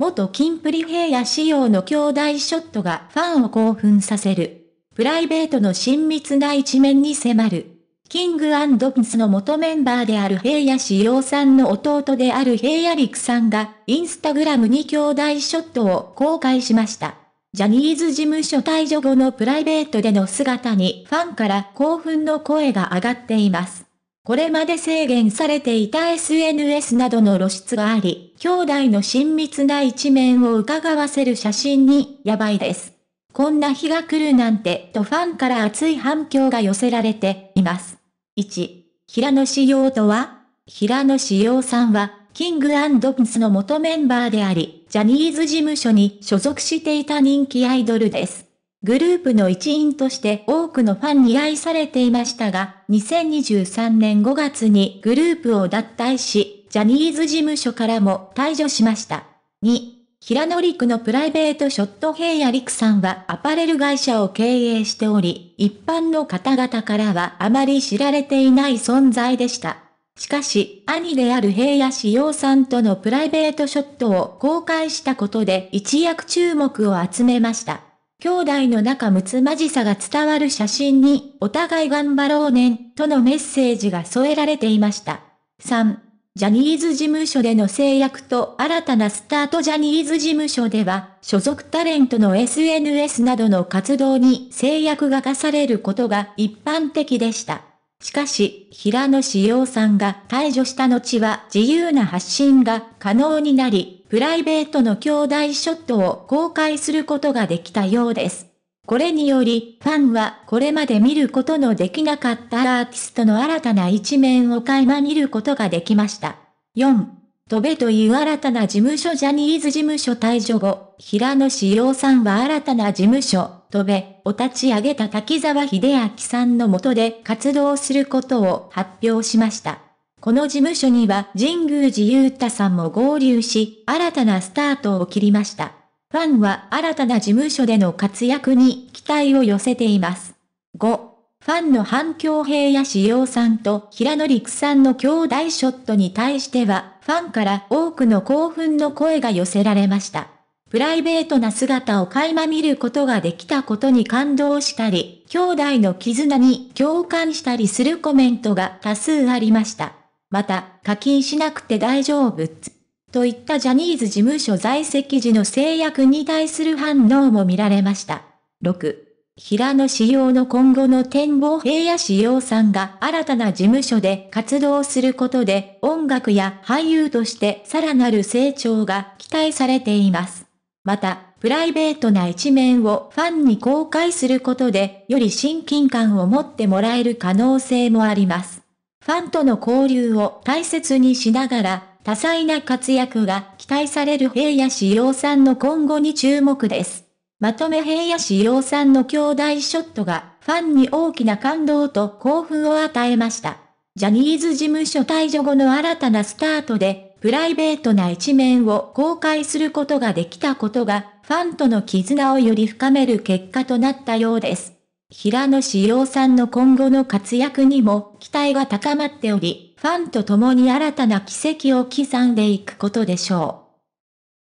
元キンプリ平野仕様の兄弟ショットがファンを興奮させる。プライベートの親密な一面に迫る。キングアンスの元メンバーである平野仕様さんの弟である平野陸さんが、インスタグラムに兄弟ショットを公開しました。ジャニーズ事務所退場後のプライベートでの姿にファンから興奮の声が上がっています。これまで制限されていた SNS などの露出があり、兄弟の親密な一面を伺わせる写真に、やばいです。こんな日が来るなんて、とファンから熱い反響が寄せられています。1、平野志耀とは平野志耀さんは、キングアンスの元メンバーであり、ジャニーズ事務所に所属していた人気アイドルです。グループの一員として多くのファンに愛されていましたが、2023年5月にグループを脱退し、ジャニーズ事務所からも退場しました。2、平野陸のプライベートショット平野陸さんはアパレル会社を経営しており、一般の方々からはあまり知られていない存在でした。しかし、兄である平野志陽さんとのプライベートショットを公開したことで一躍注目を集めました。兄弟の仲睦まじさが伝わる写真に、お互い頑張ろうねん、とのメッセージが添えられていました。3、ジャニーズ事務所での制約と新たなスタートジャニーズ事務所では、所属タレントの SNS などの活動に制約が課されることが一般的でした。しかし、平野志陽さんが解除した後は自由な発信が可能になり、プライベートの兄弟ショットを公開することができたようです。これにより、ファンはこれまで見ることのできなかったアーティストの新たな一面を垣間見ることができました。4. 飛べという新たな事務所ジャニーズ事務所退所後、平野志陽さんは新たな事務所、飛べを立ち上げた滝沢秀明さんのもとで活動することを発表しました。この事務所には神宮寺勇太さんも合流し、新たなスタートを切りました。ファンは新たな事務所での活躍に期待を寄せています。5. ファンの反響平野志陽さんと平野陸さんの兄弟ショットに対しては、ファンから多くの興奮の声が寄せられました。プライベートな姿を垣間見ることができたことに感動したり、兄弟の絆に共感したりするコメントが多数ありました。また、課金しなくて大丈夫といったジャニーズ事務所在籍時の制約に対する反応も見られました。6、平野仕様の今後の展望平野仕様さんが新たな事務所で活動することで音楽や俳優としてさらなる成長が期待されています。また、プライベートな一面をファンに公開することでより親近感を持ってもらえる可能性もあります。ファンとの交流を大切にしながら、多彩な活躍が期待される平野志陽さんの今後に注目です。まとめ平野志陽さんの兄弟ショットがファンに大きな感動と興奮を与えました。ジャニーズ事務所退場後の新たなスタートで、プライベートな一面を公開することができたことが、ファンとの絆をより深める結果となったようです。平野志陽さんの今後の活躍にも期待が高まっており、ファンと共に新たな奇跡を刻んでいくことでしょう。